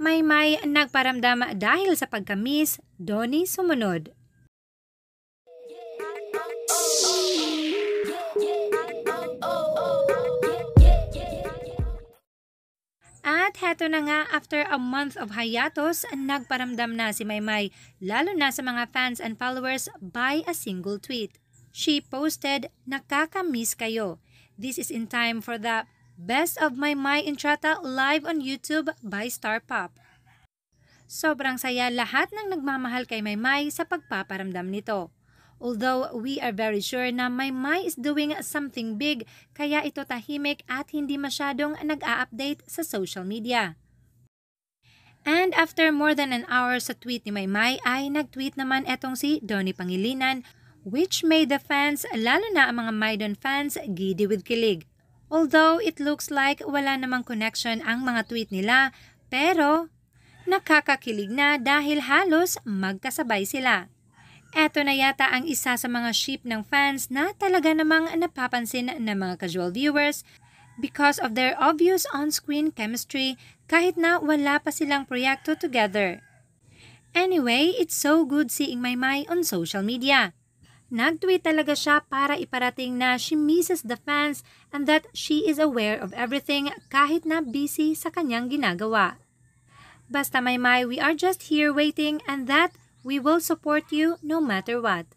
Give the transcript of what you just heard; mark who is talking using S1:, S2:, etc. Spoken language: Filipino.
S1: Maymay ang nagparamdam dahil sa pagkamis, Donny sumunod. At heto na nga after a month of hiatus, nagparamdam na si Maymay, lalo na sa mga fans and followers by a single tweet. She posted, Nakakamiss kayo. This is in time for the Best of My My Entrata live on YouTube by Star Pop. Sobrang saya lahat ng nagmamahal kay Maymay sa pagpaparamdam nito. Although we are very sure na Maymay is doing something big kaya ito tahimik at hindi masyadong nag-a-update sa social media. And after more than an hour sa tweet ni Maymay ay nag-tweet naman etong si Donnie Pangilinan which made the fans, lalo na ang mga Maidon fans, giddy with kilig. Although it looks like wala namang connection ang mga tweet nila, pero nakakakilig na dahil halos magkasabay sila. Eto na yata ang isa sa mga ship ng fans na talaga namang napapansin ng mga casual viewers because of their obvious on-screen chemistry kahit na wala pa silang proyekto together. Anyway, it's so good seeing my Mai on social media. Nag-tweet talaga siya para iparating na she misses the fans and that she is aware of everything kahit na busy sa kanyang ginagawa. Basta may may, we are just here waiting and that we will support you no matter what.